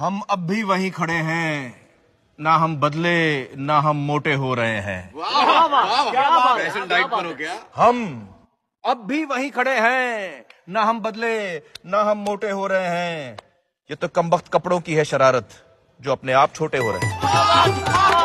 हम अब भी वहीं खड़े हैं ना हम बदले ना हम मोटे हो रहे हैं हम अब भी वहीं खड़े हैं ना हम बदले ना हम मोटे हो रहे हैं ये तो कमबख्त कपड़ों की है शरारत जो अपने आप छोटे हो रहे हैं